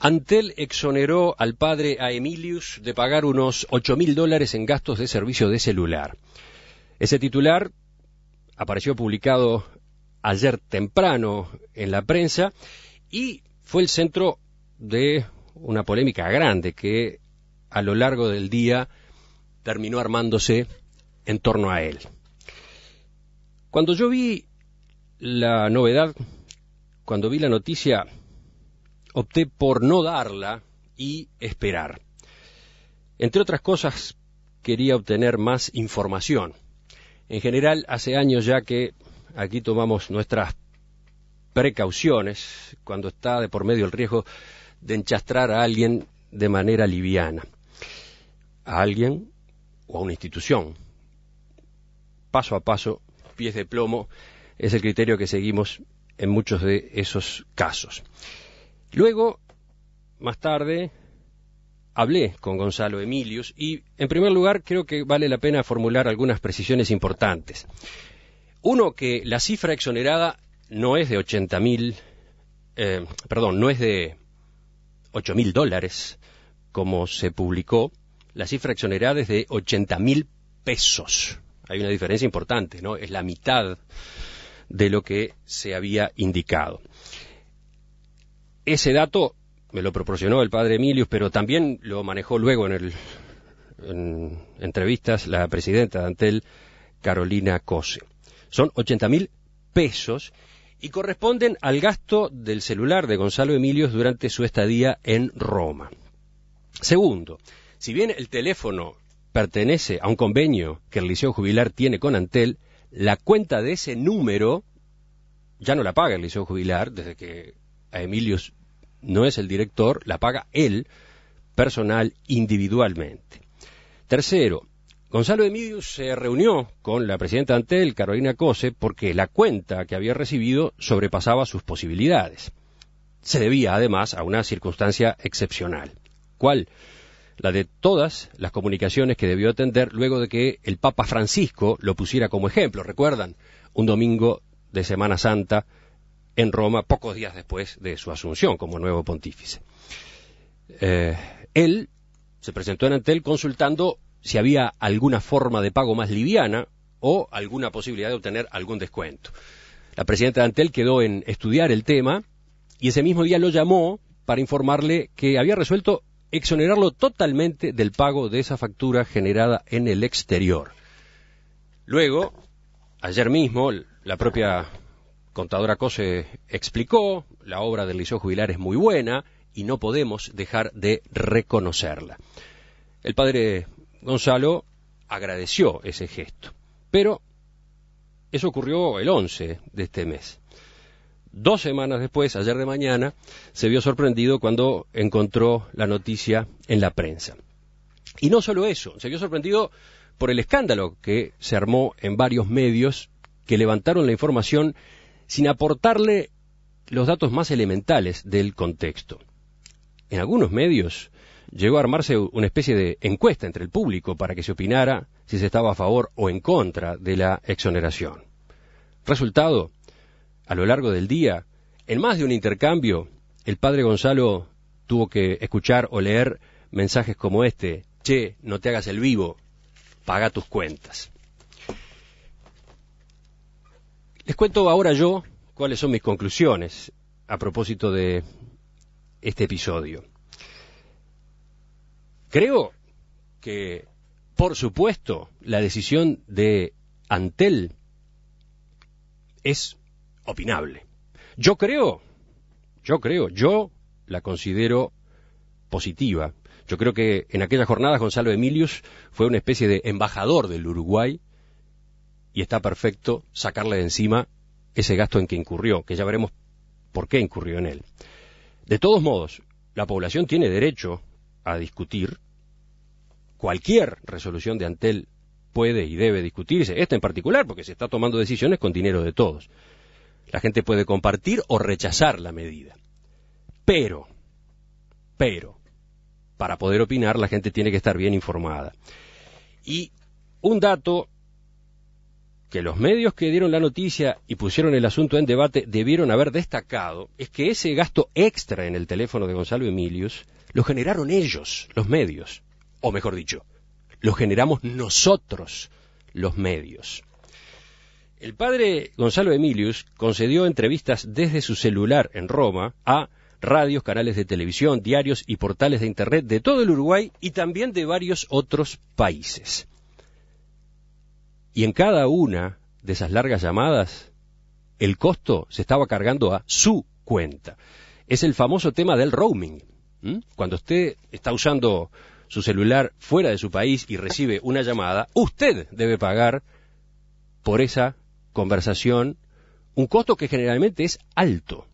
Antel exoneró al padre a Emilius de pagar unos 8.000 mil dólares en gastos de servicio de celular. Ese titular apareció publicado ayer temprano en la prensa y fue el centro de una polémica grande que a lo largo del día terminó armándose en torno a él. Cuando yo vi la novedad, cuando vi la noticia, opté por no darla y esperar. Entre otras cosas, quería obtener más información. En general, hace años ya que aquí tomamos nuestras precauciones cuando está de por medio el riesgo de enchastrar a alguien de manera liviana, a alguien o a una institución. Paso a paso, pies de plomo, es el criterio que seguimos en muchos de esos casos. Luego, más tarde, hablé con Gonzalo Emilius y, en primer lugar, creo que vale la pena formular algunas precisiones importantes. Uno, que la cifra exonerada no es de 80 mil, eh, perdón, no es de 8 mil dólares, como se publicó, la cifra exonerada es de 80 mil pesos. Hay una diferencia importante, ¿no? Es la mitad de lo que se había indicado. Ese dato me lo proporcionó el padre Emilio, pero también lo manejó luego en, el, entrevistas la presidenta de Antel, Carolina Cose. Son 80 mil pesos y corresponden al gasto del celular de Gonzalo Emilius durante su estadía en Roma. Segundo, si bien el teléfono pertenece a un convenio que el Liceo Jubilar tiene con Antel, la cuenta de ese número ya no la paga el Liceo Jubilar desde que a Emilius no es el director, la paga él, personal, individualmente. Tercero, Gonzalo Midius se reunió con la presidenta Antel, Carolina Cose, porque la cuenta que había recibido sobrepasaba sus posibilidades. Se debía, además, a una circunstancia excepcional. ¿Cuál? La de todas las comunicaciones que debió atender luego de que el Papa Francisco lo pusiera como ejemplo. ¿Recuerdan? Un domingo de Semana Santa en Roma pocos días después de su asunción como nuevo pontífice. Eh, él se presentó en Antel consultando si había alguna forma de pago más liviana o alguna posibilidad de obtener algún descuento. La presidenta de Antel quedó en estudiar el tema y ese mismo día lo llamó para informarle que había resuelto exonerarlo totalmente del pago de esa factura generada en el exterior. Luego, ayer mismo, la propia contadora Cose explicó, la obra del Liceo Jubilar es muy buena y no podemos dejar de reconocerla. El padre Gonzalo agradeció ese gesto, pero eso ocurrió el 11 de este mes. Dos semanas después, ayer de mañana, se vio sorprendido cuando encontró la noticia en la prensa. Y no solo eso, se vio sorprendido por el escándalo que se armó en varios medios que levantaron la información sin aportarle los datos más elementales del contexto. En algunos medios llegó a armarse una especie de encuesta entre el público para que se opinara si se estaba a favor o en contra de la exoneración. Resultado, a lo largo del día, en más de un intercambio, el padre Gonzalo tuvo que escuchar o leer mensajes como este, che, no te hagas el vivo, paga tus cuentas. Les cuento ahora yo cuáles son mis conclusiones a propósito de este episodio. Creo que, por supuesto, la decisión de Antel es opinable. Yo creo, yo creo, yo la considero positiva. Yo creo que en aquella jornada, Gonzalo Emilius fue una especie de embajador del Uruguay y está perfecto sacarle de encima ese gasto en que incurrió, que ya veremos por qué incurrió en él. De todos modos, la población tiene derecho a discutir cualquier resolución de Antel puede y debe discutirse, esta en particular, porque se está tomando decisiones con dinero de todos. La gente puede compartir o rechazar la medida. Pero, pero, para poder opinar la gente tiene que estar bien informada. Y un dato que los medios que dieron la noticia y pusieron el asunto en debate debieron haber destacado es que ese gasto extra en el teléfono de Gonzalo Emilius lo generaron ellos, los medios, o mejor dicho, lo generamos nosotros, los medios. El padre Gonzalo Emilius concedió entrevistas desde su celular en Roma a radios, canales de televisión, diarios y portales de Internet de todo el Uruguay y también de varios otros países. Y en cada una de esas largas llamadas, el costo se estaba cargando a su cuenta. Es el famoso tema del roaming. Cuando usted está usando su celular fuera de su país y recibe una llamada, usted debe pagar por esa conversación un costo que generalmente es alto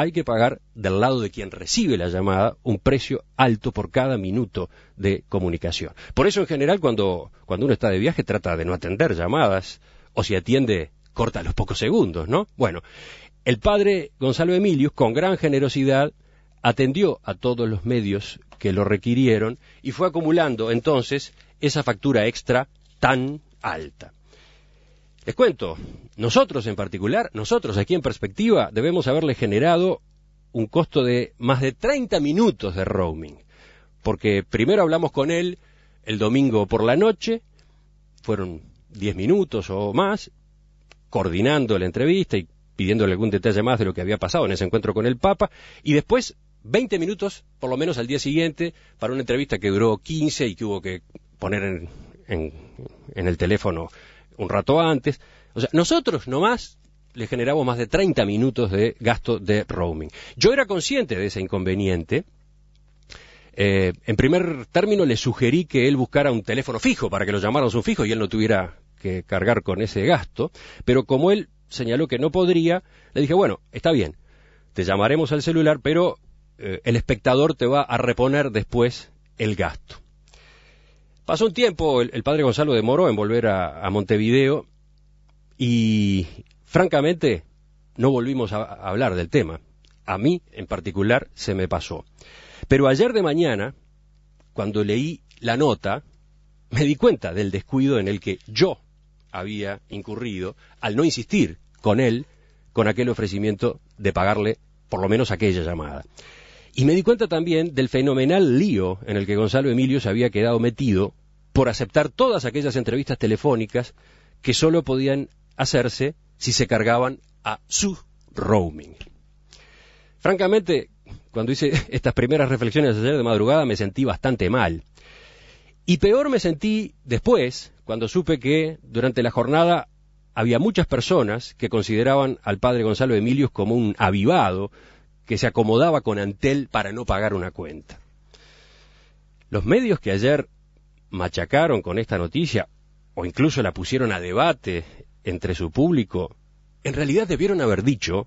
hay que pagar del lado de quien recibe la llamada un precio alto por cada minuto de comunicación. Por eso en general cuando, cuando uno está de viaje trata de no atender llamadas o si atiende corta los pocos segundos, ¿no? Bueno, el padre Gonzalo Emilius con gran generosidad atendió a todos los medios que lo requirieron y fue acumulando entonces esa factura extra tan alta. Les cuento, nosotros en particular, nosotros aquí en perspectiva, debemos haberle generado un costo de más de 30 minutos de roaming, porque primero hablamos con él el domingo por la noche, fueron 10 minutos o más, coordinando la entrevista y pidiéndole algún detalle más de lo que había pasado en ese encuentro con el Papa, y después 20 minutos, por lo menos al día siguiente, para una entrevista que duró 15 y que hubo que poner en, en el teléfono un rato antes. O sea, nosotros nomás le generamos más de 30 minutos de gasto de roaming. Yo era consciente de ese inconveniente. Eh, en primer término le sugerí que él buscara un teléfono fijo para que lo llamaran su fijo y él no tuviera que cargar con ese gasto, pero como él señaló que no podría, le dije, bueno, está bien, te llamaremos al celular, pero eh, el espectador te va a reponer después el gasto. Pasó un tiempo el, padre Gonzalo demoró en volver a, Montevideo y francamente no volvimos a hablar del tema. A mí en particular se me pasó. Pero ayer de mañana, cuando leí la nota, me di cuenta del descuido en el que yo había incurrido al no insistir con él con aquel ofrecimiento de pagarle por lo menos aquella llamada. Y me di cuenta también del fenomenal lío en el que Gonzalo Emilio se había quedado metido por aceptar todas aquellas entrevistas telefónicas que solo podían hacerse si se cargaban a su roaming. Francamente, cuando hice estas primeras reflexiones ayer de madrugada me sentí bastante mal. Y peor me sentí después, cuando supe que durante la jornada había muchas personas que consideraban al padre Gonzalo Emilio como un avivado, que se acomodaba con Antel para no pagar una cuenta. Los medios que ayer machacaron con esta noticia, o incluso la pusieron a debate entre su público, en realidad debieron haber dicho,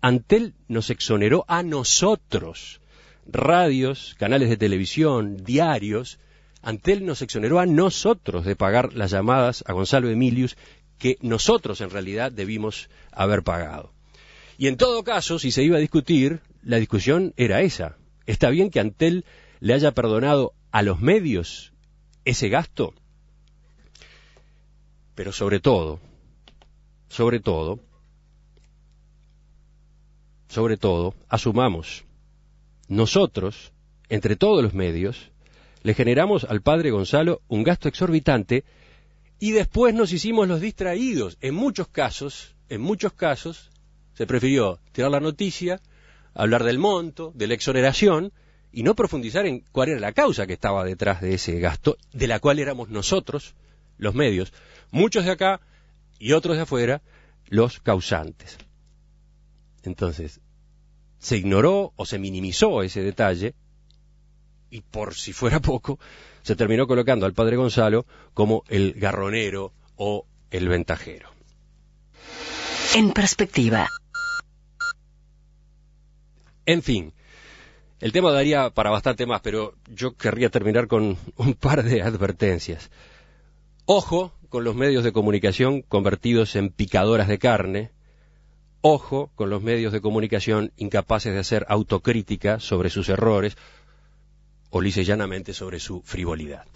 Antel nos exoneró a nosotros, radios, canales de televisión, diarios, Antel nos exoneró a nosotros de pagar las llamadas a Gonzalo Emilius que nosotros en realidad debimos haber pagado. Y en todo caso, si se iba a discutir, la discusión era esa. ¿Está bien que Antel le haya perdonado a los medios ese gasto? Pero sobre todo, sobre todo, sobre todo, asumamos, nosotros, entre todos los medios, le generamos al padre Gonzalo un gasto exorbitante y después nos hicimos los distraídos. En muchos casos, en muchos casos, se prefirió tirar la noticia, hablar del monto, de la exoneración, y no profundizar en cuál era la causa que estaba detrás de ese gasto, de la cual éramos nosotros, los medios, muchos de acá y otros de afuera, los causantes. Entonces, se ignoró o se minimizó ese detalle, y por si fuera poco, se terminó colocando al padre Gonzalo como el garronero o el ventajero. En perspectiva. En fin, el tema daría para bastante más, pero yo querría terminar con un par de advertencias. Ojo con los medios de comunicación convertidos en picadoras de carne. Ojo con los medios de comunicación incapaces de hacer autocrítica sobre sus errores o lisa llanamente sobre su frivolidad.